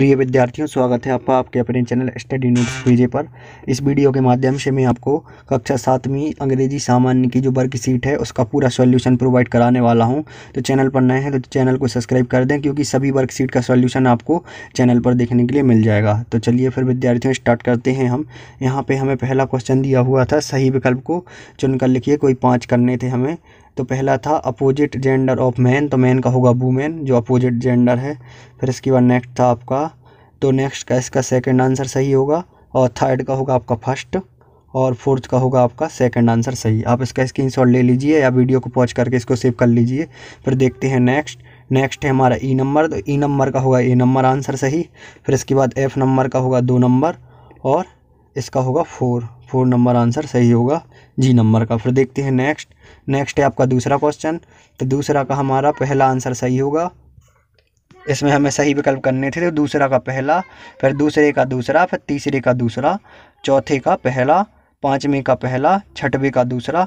प्रिय विद्यार्थियों स्वागत है आपका आपके अपने चैनल स्टडी नोट्स पेजे पर इस वीडियो के माध्यम से मैं आपको कक्षा सातवीं अंग्रेजी सामान्य की जो वर्क सीट है उसका पूरा सॉल्यूशन प्रोवाइड कराने वाला हूं तो चैनल पर नए हैं तो चैनल को सब्सक्राइब कर दें क्योंकि सभी वर्क सीट का सॉल्यूशन आपको चैनल पर देखने के लिए मिल जाएगा तो चलिए फिर विद्यार्थियों स्टार्ट करते हैं हम यहाँ पर हमें पहला क्वेश्चन दिया हुआ था सही विकल्प को चुनकर लिखिए कोई पाँच करने थे हमें तो पहला था अपोजिट जेंडर ऑफ मैन तो मैन का होगा वूमेन जो अपोजिट जेंडर है फिर इसके बाद नेक्स्ट था आपका तो नेक्स्ट का इसका सेकंड आंसर सही होगा और थर्ड का होगा आपका फर्स्ट और फोर्थ का होगा आपका सेकंड आंसर सही आप इसका शॉट ले लीजिए या वीडियो को पॉज करके इसको सेव कर लीजिए फिर देखते हैं नेक्स्ट नेक्स्ट है हमारा ई e नंबर तो ई e नंबर का होगा ए नंबर आंसर सही फिर इसके बाद एफ नंबर का होगा दो नंबर और इसका होगा फोर फोर नंबर आंसर सही होगा जी नंबर का फिर देखते हैं नेक्स्ट नेक्स्ट है आपका दूसरा क्वेश्चन तो दूसरा का हमारा पहला आंसर सही होगा इसमें हमें सही विकल्प करने थे तो दूसरा का पहला फिर दूसरे का दूसरा फिर तीसरे का दूसरा चौथे का पहला पाँचवें का पहला छठवें का दूसरा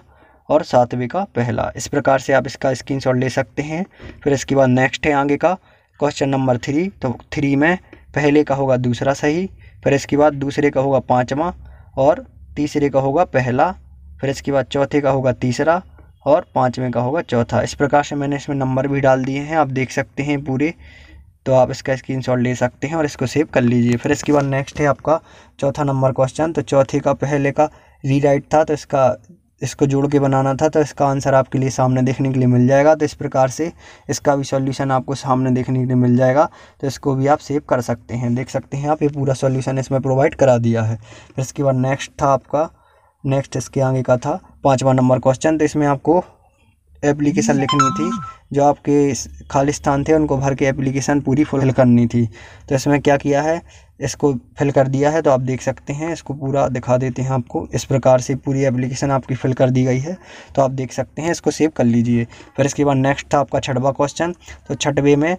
और सातवें का पहला इस प्रकार से आप इसका स्क्रीन ले सकते हैं फिर इसके बाद नेक्स्ट है आगे का क्वेश्चन नंबर थ्री तो थ्री में पहले का होगा दूसरा सही फिर इसके बाद दूसरे का होगा पाँचवा और तीसरे का होगा पहला फिर इसके बाद चौथे का होगा तीसरा और पाँचवें का होगा चौथा इस प्रकार से मैंने इसमें नंबर भी डाल दिए हैं आप देख सकते हैं पूरे तो आप इसका स्क्रीनशॉट ले सकते हैं और इसको सेव कर लीजिए फिर इसके बाद नेक्स्ट है आपका चौथा नंबर क्वेश्चन तो चौथे का पहले का रीराइट था तो इसका इसको जोड़ के बनाना था तो इसका आंसर आपके लिए सामने देखने के लिए मिल जाएगा तो इस प्रकार से इसका भी सॉल्यूशन आपको सामने देखने के लिए मिल जाएगा तो इसको भी आप सेव कर सकते हैं देख सकते हैं आप ये पूरा सॉल्यूशन इसमें प्रोवाइड करा दिया है फिर इसके बाद नेक्स्ट था आपका नेक्स्ट इसके आगे का था पाँचवा नंबर क्वेश्चन तो इसमें आपको एप्लीकेशन लिखनी थी जो आपके स्थान थे उनको भर के एप्लीकेशन पूरी फुल करनी थी तो इसमें क्या किया है इसको फिल कर दिया है तो आप देख सकते हैं इसको पूरा दिखा देते हैं आपको इस प्रकार से पूरी एप्लीकेशन आपकी फिल कर दी गई है तो आप देख सकते हैं इसको सेव कर लीजिए फिर इसके बाद नेक्स्ट था आपका छठवा क्वेश्चन तो छठवे में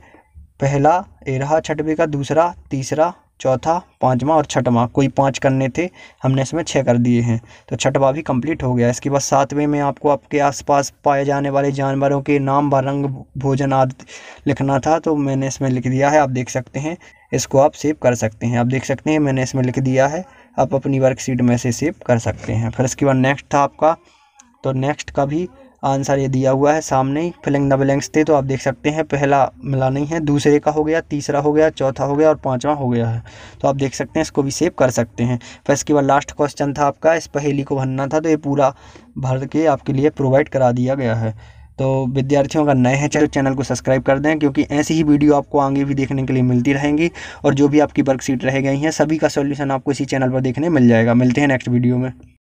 पहला ए रहा छठवे का दूसरा तीसरा चौथा पाँचवा और छठवां कोई पाँच करने थे हमने इसमें छः कर दिए हैं तो छठवा भी कंप्लीट हो गया इसके बाद सातवें में आपको आपके आसपास पाए जाने वाले जानवरों के नाम व रंग भोजन आदि लिखना था तो मैंने इसमें लिख दिया है आप देख सकते हैं इसको आप सेव कर सकते हैं आप देख सकते हैं मैंने इसमें लिख दिया है आप अपनी वर्कशीट में से सेव कर सकते हैं फिर इसके बाद नेक्स्ट था आपका तो नेक्स्ट का भी आंसर ये दिया हुआ है सामने फिलिंग द ब्लैंक्स थे तो आप देख सकते हैं पहला मिला नहीं है दूसरे का हो गया तीसरा हो गया चौथा हो गया और पाँचवा हो गया है तो आप देख सकते हैं इसको भी सेव कर सकते हैं फिर इसके बाद लास्ट क्वेश्चन था आपका इस पहेली को भरना था तो ये पूरा भर के आपके लिए प्रोवाइड करा दिया गया है तो विद्यार्थियों अगर नए हैं चलो चैनल को सब्सक्राइब कर दें क्योंकि ऐसी ही वीडियो आपको आगे भी देखने के लिए मिलती रहेंगी और जो भी आपकी वर्कशीट रह गई हैं सभी का सॉल्यूशन आपको इसी चैनल पर देखने मिल जाएगा मिलते हैं नेक्स्ट वीडियो में